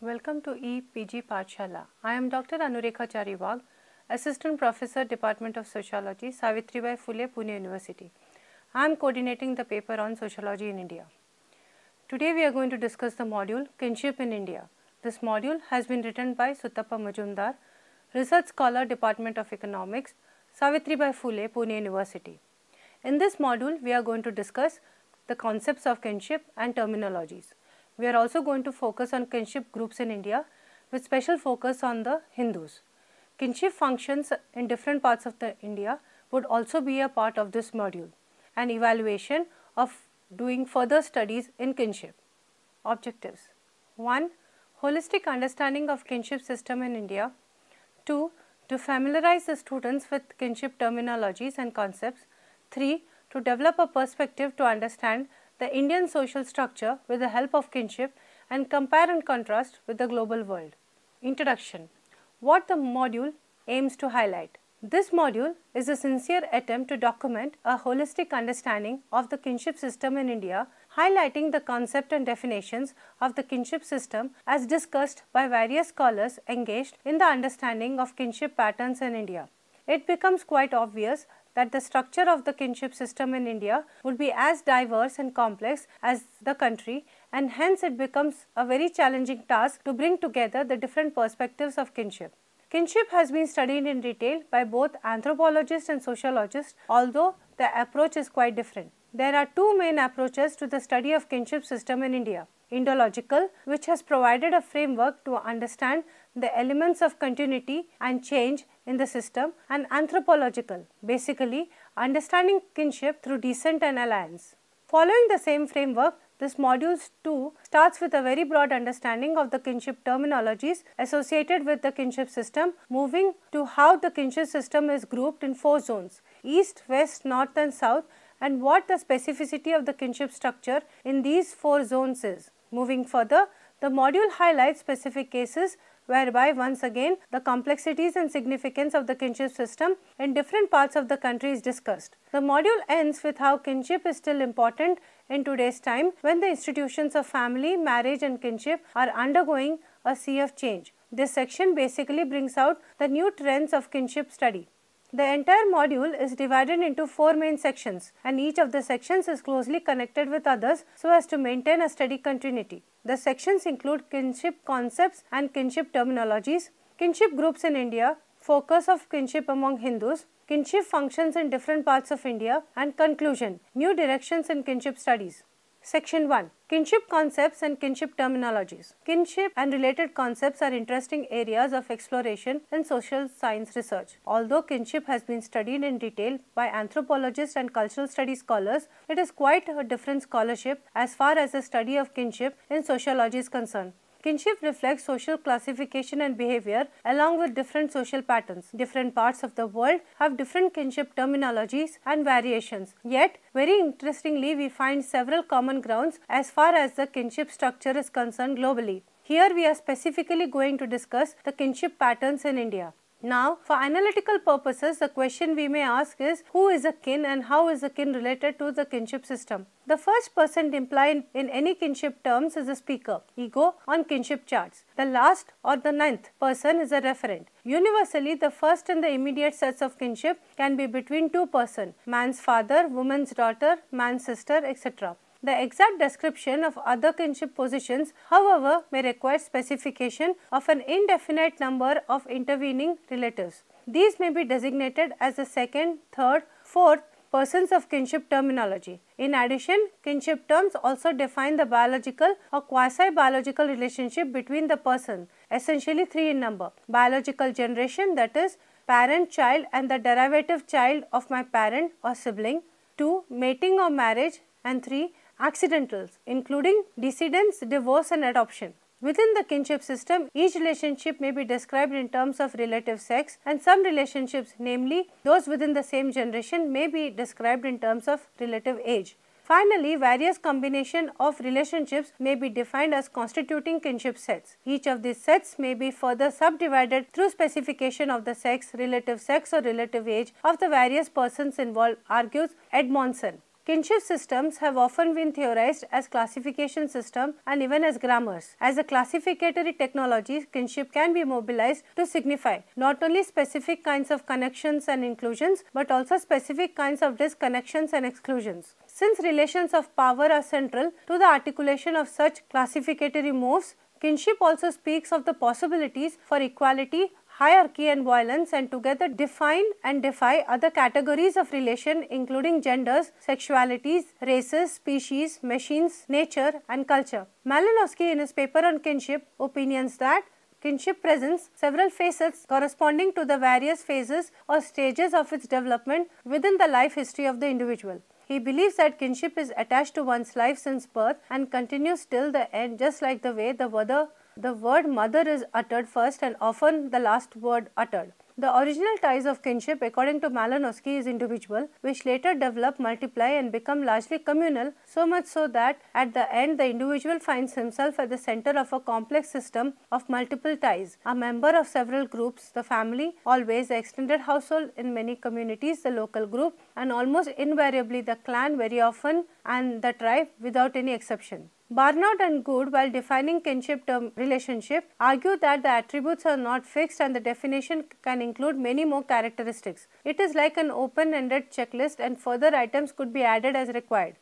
Welcome to EPG Patshala. I am Dr. Anurekha Chariwag, Assistant Professor, Department of Sociology, Savitribai Phule, Pune University. I am coordinating the paper on sociology in India. Today we are going to discuss the module Kinship in India. This module has been written by Sutapa Majumdar, Research Scholar, Department of Economics, Savitribai Phule, Pune University. In this module, we are going to discuss the concepts of kinship and terminologies. We are also going to focus on kinship groups in India with special focus on the Hindus. Kinship functions in different parts of the India would also be a part of this module and evaluation of doing further studies in kinship. Objectives 1. Holistic understanding of kinship system in India 2. To familiarize the students with kinship terminologies and concepts 3. To develop a perspective to understand the Indian social structure with the help of kinship and compare and contrast with the global world. Introduction What the module aims to highlight. This module is a sincere attempt to document a holistic understanding of the kinship system in India, highlighting the concept and definitions of the kinship system as discussed by various scholars engaged in the understanding of kinship patterns in India. It becomes quite obvious that the structure of the kinship system in India would be as diverse and complex as the country and hence it becomes a very challenging task to bring together the different perspectives of kinship. Kinship has been studied in detail by both anthropologists and sociologists, although the approach is quite different. There are two main approaches to the study of kinship system in India. Indological, which has provided a framework to understand the elements of continuity and change in the system and anthropological, basically understanding kinship through descent and alliance. Following the same framework, this module 2 starts with a very broad understanding of the kinship terminologies associated with the kinship system, moving to how the kinship system is grouped in four zones, east, west, north and south and what the specificity of the kinship structure in these four zones is. Moving further, the module highlights specific cases whereby once again the complexities and significance of the kinship system in different parts of the country is discussed. The module ends with how kinship is still important in today's time when the institutions of family, marriage and kinship are undergoing a sea of change. This section basically brings out the new trends of kinship study. The entire module is divided into four main sections and each of the sections is closely connected with others so as to maintain a steady continuity. The sections include kinship concepts and kinship terminologies, kinship groups in India, focus of kinship among Hindus, kinship functions in different parts of India, and conclusion, new directions in kinship studies. Section 1 Kinship concepts and kinship terminologies. Kinship and related concepts are interesting areas of exploration in social science research. Although kinship has been studied in detail by anthropologists and cultural studies scholars, it is quite a different scholarship as far as the study of kinship in sociology is concerned. Kinship reflects social classification and behavior along with different social patterns. Different parts of the world have different kinship terminologies and variations. Yet, very interestingly, we find several common grounds as far as the kinship structure is concerned globally. Here we are specifically going to discuss the kinship patterns in India. Now, for analytical purposes, the question we may ask is who is a kin and how is the kin related to the kinship system? The first person implied in any kinship terms is a speaker, ego on kinship charts. The last or the ninth person is a referent. Universally, the first and the immediate sets of kinship can be between two persons, man's father, woman's daughter, man's sister, etc. The exact description of other kinship positions, however, may require specification of an indefinite number of intervening relatives. These may be designated as the second, third, fourth persons of kinship terminology. In addition, kinship terms also define the biological or quasi-biological relationship between the person, essentially three in number. Biological generation that is parent child and the derivative child of my parent or sibling. 2. Mating or marriage and 3 accidentals including decedence, divorce and adoption. Within the kinship system, each relationship may be described in terms of relative sex and some relationships, namely those within the same generation may be described in terms of relative age. Finally, various combination of relationships may be defined as constituting kinship sets. Each of these sets may be further subdivided through specification of the sex, relative sex or relative age of the various persons involved, argues Edmondson. Kinship systems have often been theorized as classification systems and even as grammars. As a classificatory technology, kinship can be mobilized to signify not only specific kinds of connections and inclusions, but also specific kinds of disconnections and exclusions. Since relations of power are central to the articulation of such classificatory moves, Kinship also speaks of the possibilities for equality hierarchy and violence and together define and defy other categories of relation including genders, sexualities, races, species, machines, nature and culture. Malinowski in his paper on kinship opines that Kinship presents several facets corresponding to the various phases or stages of its development within the life history of the individual. He believes that kinship is attached to one's life since birth and continues till the end just like the way the mother the word mother is uttered first and often the last word uttered. The original ties of kinship, according to Malinowski, is individual, which later develop, multiply, and become largely communal, so much so that at the end the individual finds himself at the center of a complex system of multiple ties, a member of several groups, the family, always the extended household, in many communities, the local group, and almost invariably the clan, very often, and the tribe, without any exception. Barnard and Good, while defining kinship term relationship, argue that the attributes are not fixed and the definition can include many more characteristics. It is like an open-ended checklist and further items could be added as required.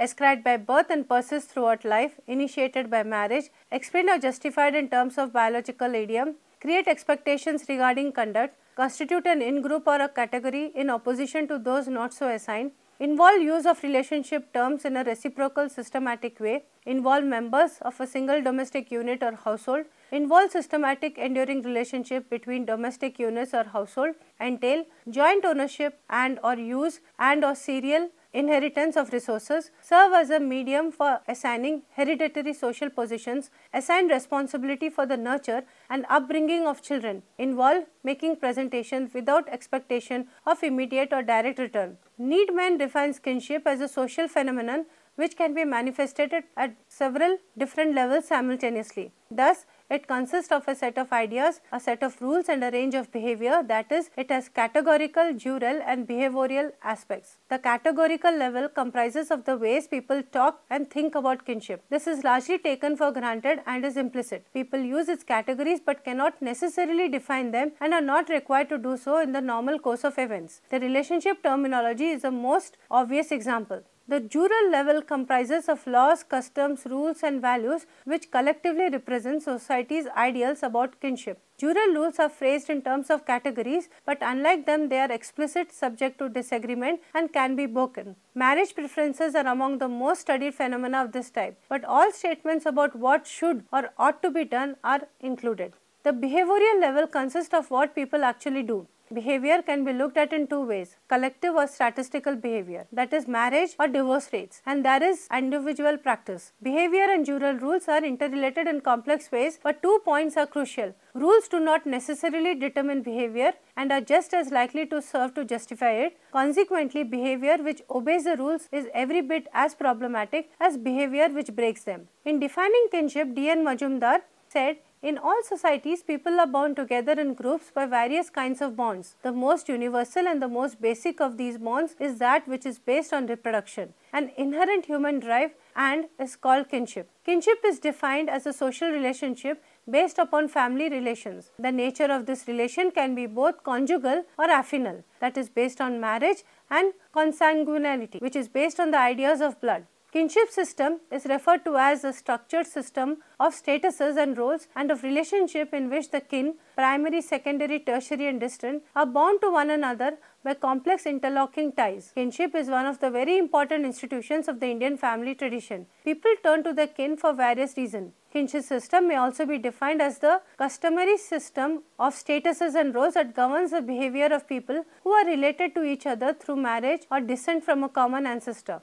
Ascribed by birth and persists throughout life, initiated by marriage, explained or justified in terms of biological idiom, create expectations regarding conduct, constitute an in-group or a category in opposition to those not so assigned, Involve use of relationship terms in a reciprocal systematic way. Involve members of a single domestic unit or household. Involve systematic enduring relationship between domestic units or household. Entail joint ownership and or use and or serial inheritance of resources serve as a medium for assigning hereditary social positions, assign responsibility for the nurture and upbringing of children, involve making presentations without expectation of immediate or direct return. Needman defines kinship as a social phenomenon which can be manifested at several different levels simultaneously. Thus, it consists of a set of ideas, a set of rules and a range of behavior that is it has categorical, dural and behavioral aspects. The categorical level comprises of the ways people talk and think about kinship. This is largely taken for granted and is implicit. People use its categories but cannot necessarily define them and are not required to do so in the normal course of events. The relationship terminology is the most obvious example. The jural level comprises of laws, customs, rules and values which collectively represent society's ideals about kinship. Jural rules are phrased in terms of categories but unlike them they are explicit, subject to disagreement and can be broken. Marriage preferences are among the most studied phenomena of this type but all statements about what should or ought to be done are included. The behavioral level consists of what people actually do behavior can be looked at in two ways collective or statistical behavior that is marriage or divorce rates and there is individual practice behavior and general rules are interrelated in complex ways but two points are crucial rules do not necessarily determine behavior and are just as likely to serve to justify it consequently behavior which obeys the rules is every bit as problematic as behavior which breaks them in defining kinship dn majumdar said in all societies, people are bound together in groups by various kinds of bonds. The most universal and the most basic of these bonds is that which is based on reproduction, an inherent human drive and is called kinship. Kinship is defined as a social relationship based upon family relations. The nature of this relation can be both conjugal or affinal, that is based on marriage and consanguinity, which is based on the ideas of blood. Kinship system is referred to as a structured system of statuses and roles and of relationship in which the kin, primary, secondary, tertiary and distant are bound to one another by complex interlocking ties. Kinship is one of the very important institutions of the Indian family tradition. People turn to their kin for various reasons. Kinship system may also be defined as the customary system of statuses and roles that governs the behavior of people who are related to each other through marriage or descent from a common ancestor.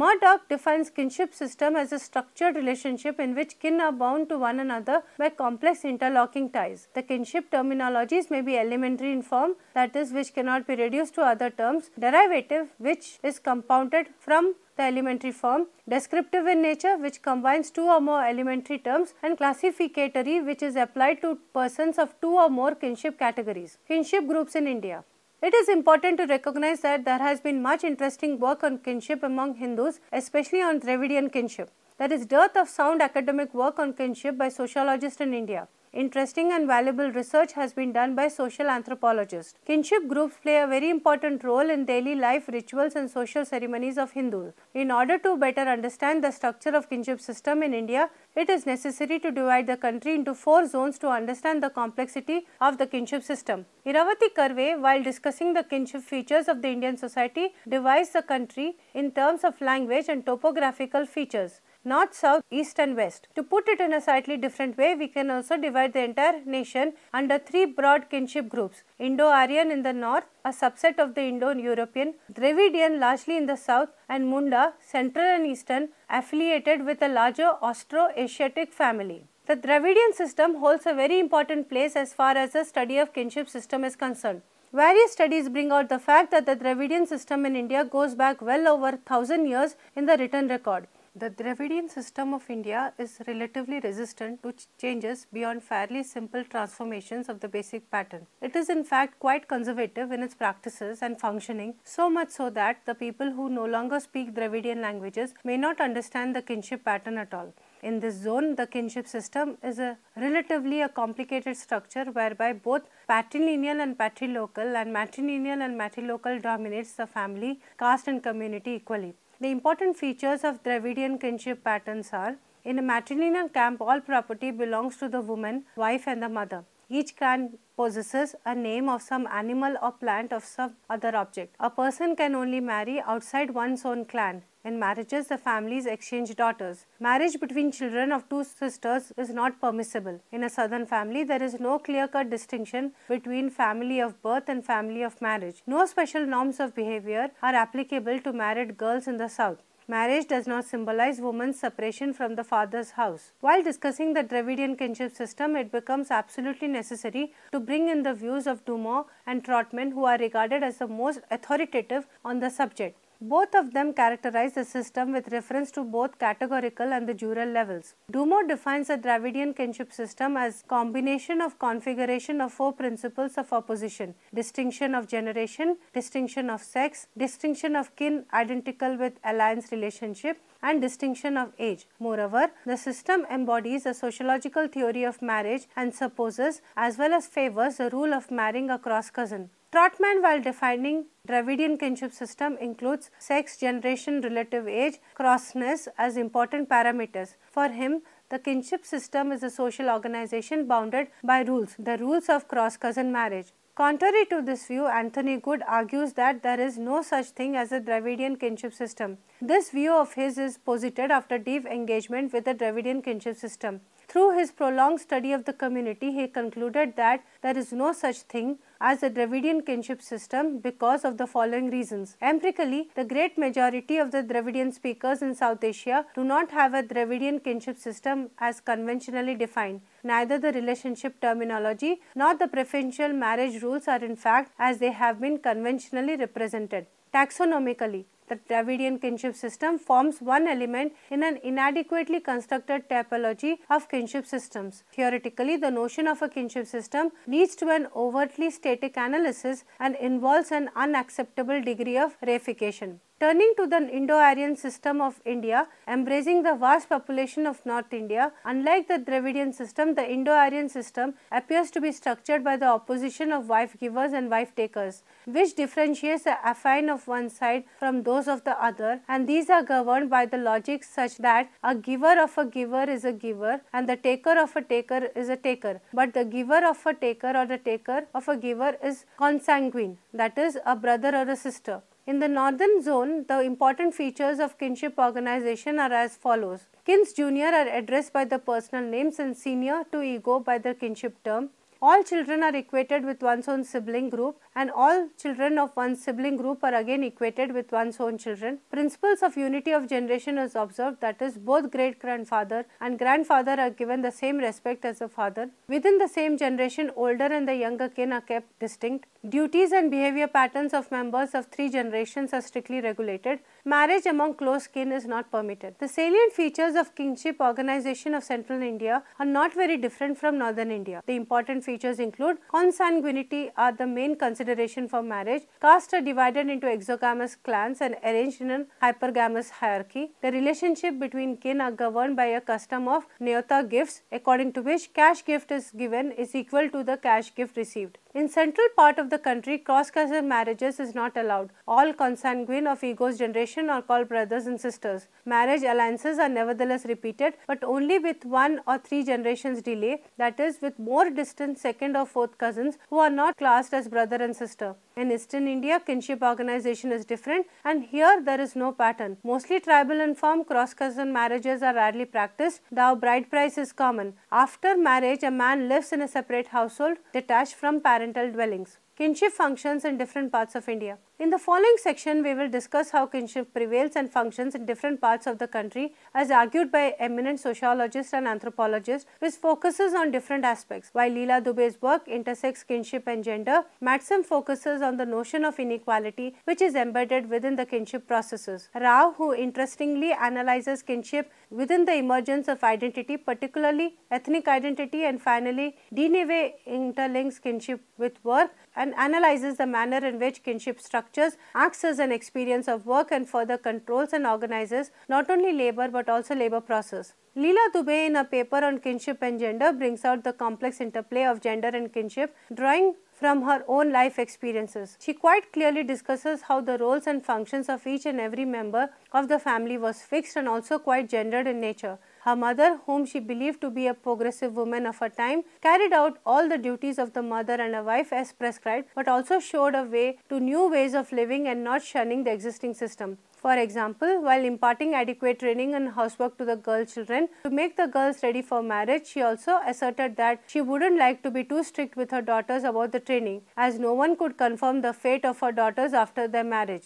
Murdoch defines kinship system as a structured relationship in which kin are bound to one another by complex interlocking ties. The kinship terminologies may be elementary in form, that is which cannot be reduced to other terms, derivative which is compounded from the elementary form, descriptive in nature which combines two or more elementary terms and classificatory which is applied to persons of two or more kinship categories. Kinship groups in India it is important to recognize that there has been much interesting work on kinship among Hindus, especially on Dravidian kinship. There is dearth of sound academic work on kinship by sociologists in India. Interesting and valuable research has been done by social anthropologists. Kinship groups play a very important role in daily life, rituals and social ceremonies of Hindus. In order to better understand the structure of kinship system in India, it is necessary to divide the country into four zones to understand the complexity of the kinship system. Iravati Karve, while discussing the kinship features of the Indian society, divides the country in terms of language and topographical features north, south, east and west. To put it in a slightly different way, we can also divide the entire nation under three broad kinship groups. Indo-Aryan in the north, a subset of the Indo-European, Dravidian largely in the south and Munda, central and eastern, affiliated with a larger Austro-Asiatic family. The Dravidian system holds a very important place as far as the study of kinship system is concerned. Various studies bring out the fact that the Dravidian system in India goes back well over 1000 years in the written record. The Dravidian system of India is relatively resistant to changes beyond fairly simple transformations of the basic pattern. It is in fact quite conservative in its practices and functioning, so much so that the people who no longer speak Dravidian languages may not understand the kinship pattern at all. In this zone, the kinship system is a relatively a complicated structure whereby both patrilineal and patrilocal and matrilineal and matrilocal dominates the family, caste and community equally. The important features of Dravidian kinship patterns are in a matrilineal camp all property belongs to the woman, wife and the mother. Each clan possesses a name of some animal or plant of some other object. A person can only marry outside one's own clan. In marriages, the families exchange daughters. Marriage between children of two sisters is not permissible. In a southern family, there is no clear-cut distinction between family of birth and family of marriage. No special norms of behavior are applicable to married girls in the south. Marriage does not symbolize woman's separation from the father's house. While discussing the Dravidian kinship system, it becomes absolutely necessary to bring in the views of Dumas and Trotman who are regarded as the most authoritative on the subject. Both of them characterize the system with reference to both categorical and the dural levels. Dumo defines a Dravidian kinship system as combination of configuration of four principles of opposition, distinction of generation, distinction of sex, distinction of kin identical with alliance relationship, and distinction of age. Moreover, the system embodies a sociological theory of marriage and supposes as well as favors the rule of marrying across cousin. Trotman, while defining Dravidian kinship system, includes sex, generation, relative age, crossness as important parameters. For him, the kinship system is a social organization bounded by rules, the rules of cross-cousin marriage. Contrary to this view, Anthony Good argues that there is no such thing as a Dravidian kinship system. This view of his is posited after deep engagement with the Dravidian kinship system. Through his prolonged study of the community, he concluded that there is no such thing as a Dravidian kinship system because of the following reasons. Empirically, the great majority of the Dravidian speakers in South Asia do not have a Dravidian kinship system as conventionally defined. Neither the relationship terminology nor the preferential marriage rules are in fact as they have been conventionally represented. Taxonomically, the Dravidian kinship system forms one element in an inadequately constructed typology of kinship systems. Theoretically, the notion of a kinship system leads to an overtly static analysis and involves an unacceptable degree of reification. Turning to the Indo-Aryan system of India, embracing the vast population of North India, unlike the Dravidian system, the Indo-Aryan system appears to be structured by the opposition of wife givers and wife takers, which differentiates the affine of one side from those of the other and these are governed by the logic such that a giver of a giver is a giver and the taker of a taker is a taker, but the giver of a taker or the taker of a giver is consanguine, that is a brother or a sister. In the northern zone, the important features of kinship organization are as follows. Kins junior are addressed by the personal names and senior to ego by the kinship term. All children are equated with one's own sibling group and all children of one sibling group are again equated with one's own children. Principles of unity of generation is observed that is both great grandfather and grandfather are given the same respect as the father. Within the same generation older and the younger kin are kept distinct. Duties and behavior patterns of members of three generations are strictly regulated. Marriage among close kin is not permitted. The salient features of kinship organization of central India are not very different from northern India. The important features include consanguinity are the main consideration consideration for marriage. Castes are divided into exogamous clans and arranged in an hypergamous hierarchy. The relationship between kin are governed by a custom of neota gifts, according to which cash gift is given is equal to the cash gift received. In central part of the country, cross cousin marriages is not allowed. All consanguine of Ego's generation are called brothers and sisters. Marriage alliances are nevertheless repeated, but only with one or three generations delay, that is with more distant second or fourth cousins who are not classed as brother and sister. In Eastern India, kinship organization is different and here there is no pattern. Mostly tribal and farm cross-cousin marriages are rarely practiced, though bride price is common. After marriage, a man lives in a separate household, detached from parents parental dwellings. Kinship functions in different parts of India. In the following section, we will discuss how kinship prevails and functions in different parts of the country as argued by eminent sociologists and anthropologists which focuses on different aspects. While Leela Dubey's work intersects kinship and gender, Matson focuses on the notion of inequality which is embedded within the kinship processes. Rao, who interestingly analyzes kinship within the emergence of identity, particularly ethnic identity and finally Dineve interlinks kinship with work and analyzes the manner in which kinship structures structures, acts as an experience of work and further controls and organizes not only labor but also labor process. Leela Dubey in a paper on kinship and gender brings out the complex interplay of gender and kinship, drawing from her own life experiences. She quite clearly discusses how the roles and functions of each and every member of the family was fixed and also quite gendered in nature. Her mother, whom she believed to be a progressive woman of her time, carried out all the duties of the mother and a wife as prescribed, but also showed a way to new ways of living and not shunning the existing system. For example, while imparting adequate training and housework to the girl children, to make the girls ready for marriage, she also asserted that she wouldn't like to be too strict with her daughters about the training, as no one could confirm the fate of her daughters after their marriage.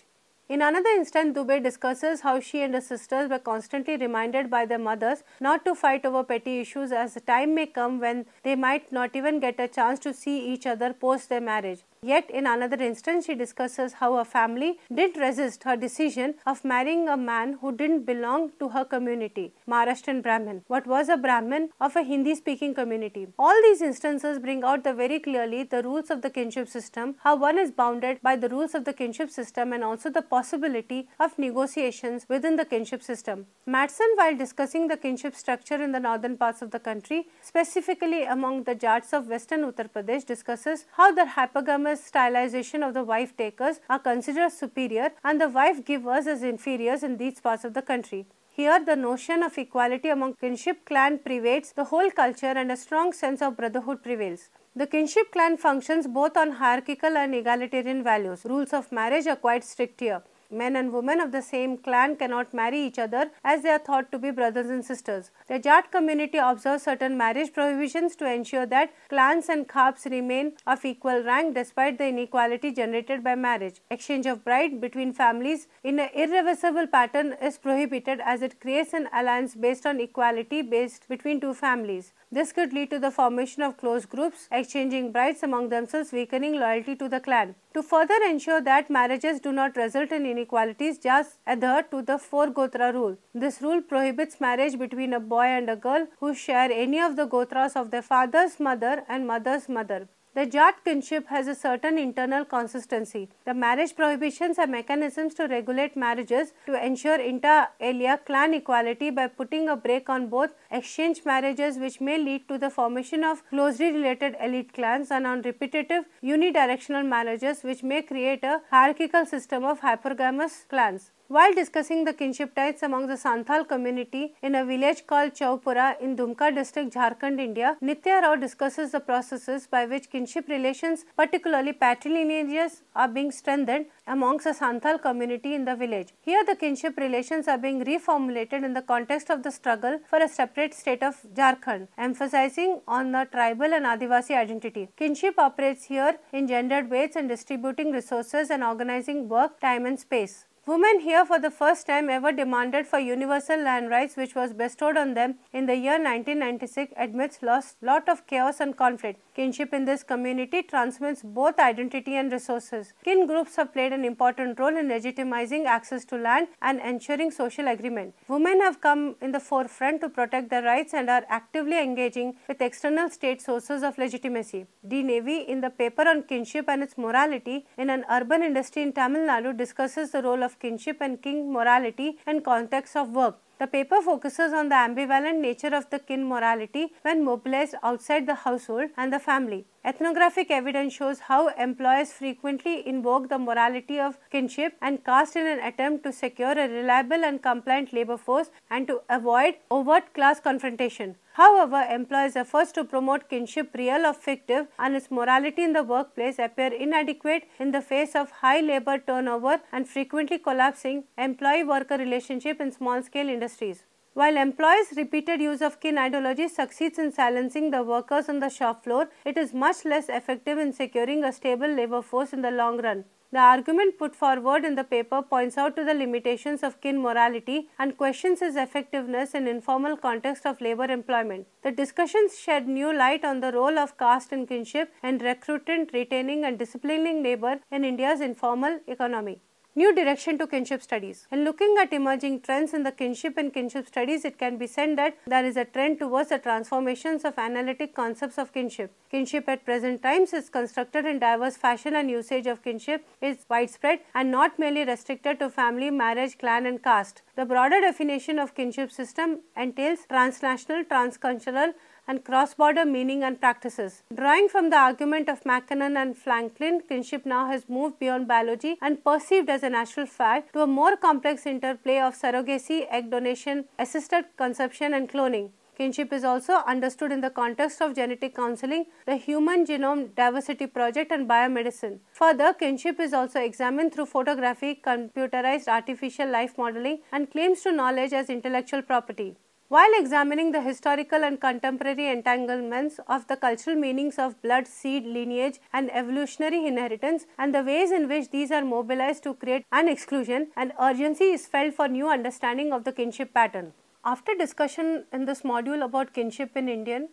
In another instance, Dubey discusses how she and her sisters were constantly reminded by their mothers not to fight over petty issues as the time may come when they might not even get a chance to see each other post their marriage. Yet in another instance, she discusses how her family did resist her decision of marrying a man who didn't belong to her community, Maharashtrian Brahmin, what was a Brahmin of a Hindi speaking community. All these instances bring out the very clearly the rules of the kinship system, how one is bounded by the rules of the kinship system and also the possibility of negotiations within the kinship system. Madsen, while discussing the kinship structure in the northern parts of the country, specifically among the Jats of western Uttar Pradesh, discusses how the hypergamy the stylization of the wife takers are considered superior and the wife givers as inferiors in these parts of the country. Here, the notion of equality among kinship clan pervades the whole culture and a strong sense of brotherhood prevails. The kinship clan functions both on hierarchical and egalitarian values. Rules of marriage are quite strict here. Men and women of the same clan cannot marry each other as they are thought to be brothers and sisters. The Jat community observes certain marriage prohibitions to ensure that clans and khaaps remain of equal rank despite the inequality generated by marriage. Exchange of bride between families in an irreversible pattern is prohibited as it creates an alliance based on equality based between two families. This could lead to the formation of close groups, exchanging brides among themselves, weakening loyalty to the clan. To further ensure that marriages do not result in inequalities, just adhere to the four Gotra rule. This rule prohibits marriage between a boy and a girl who share any of the Gotras of their father's mother and mother's mother. The jat kinship has a certain internal consistency. The marriage prohibitions are mechanisms to regulate marriages to ensure inter alia clan equality by putting a brake on both exchange marriages which may lead to the formation of closely related elite clans and on repetitive unidirectional marriages which may create a hierarchical system of hypergamous clans while discussing the kinship ties among the Santhal community in a village called Chaupura in Dumka district, Jharkhand, India, Nitya Rao discusses the processes by which kinship relations, particularly patrilineages, are being strengthened amongst the Santhal community in the village. Here, the kinship relations are being reformulated in the context of the struggle for a separate state of Jharkhand, emphasizing on the tribal and Adivasi identity. Kinship operates here in gendered ways and distributing resources and organizing work, time and space. Women here for the first time ever demanded for universal land rights which was bestowed on them in the year 1996 amidst lost lot of chaos and conflict. Kinship in this community transmits both identity and resources. Kin groups have played an important role in legitimizing access to land and ensuring social agreement. Women have come in the forefront to protect their rights and are actively engaging with external state sources of legitimacy. D. Navy in the paper on kinship and its morality in an urban industry in Tamil Nadu discusses the role of kinship and kin morality and context of work. The paper focuses on the ambivalent nature of the kin morality when mobilized outside the household and the family. Ethnographic evidence shows how employers frequently invoke the morality of kinship and caste in an attempt to secure a reliable and compliant labor force and to avoid overt class confrontation. However, employers' efforts to promote kinship, real or fictive, and its morality in the workplace appear inadequate in the face of high labor turnover and frequently collapsing employee-worker relationship in small-scale industries. While employees' repeated use of kin ideology succeeds in silencing the workers on the shop floor, it is much less effective in securing a stable labor force in the long run. The argument put forward in the paper points out to the limitations of kin morality and questions its effectiveness in informal context of labor employment. The discussions shed new light on the role of caste and kinship in recruiting, retaining and disciplining labor in India's informal economy new direction to kinship studies. And looking at emerging trends in the kinship and kinship studies, it can be said that there is a trend towards the transformations of analytic concepts of kinship. Kinship at present times is constructed in diverse fashion and usage of kinship is widespread and not merely restricted to family, marriage, clan and caste. The broader definition of kinship system entails transnational, transcultural and cross-border meaning and practices. Drawing from the argument of Mackinnon and Franklin, kinship now has moved beyond biology and perceived as a natural fact to a more complex interplay of surrogacy, egg donation, assisted conception and cloning. Kinship is also understood in the context of genetic counseling, the Human Genome Diversity Project and biomedicine. Further, kinship is also examined through photography, computerized artificial life modeling and claims to knowledge as intellectual property. While examining the historical and contemporary entanglements of the cultural meanings of blood, seed, lineage and evolutionary inheritance and the ways in which these are mobilized to create an exclusion, an urgency is felt for new understanding of the kinship pattern. After discussion in this module about kinship in Indian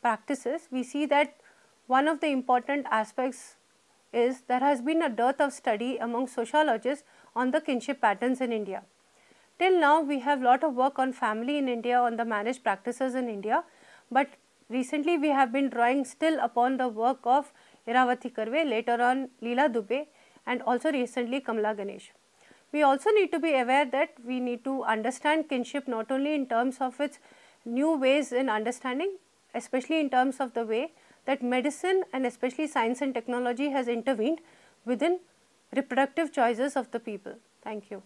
practices, we see that one of the important aspects is there has been a dearth of study among sociologists on the kinship patterns in India. Till now we have lot of work on family in India, on the marriage practices in India, but recently we have been drawing still upon the work of Iravati Karve, later on Leela Dubey and also recently Kamla Ganesh. We also need to be aware that we need to understand kinship not only in terms of its new ways in understanding, especially in terms of the way that medicine and especially science and technology has intervened within reproductive choices of the people. Thank you.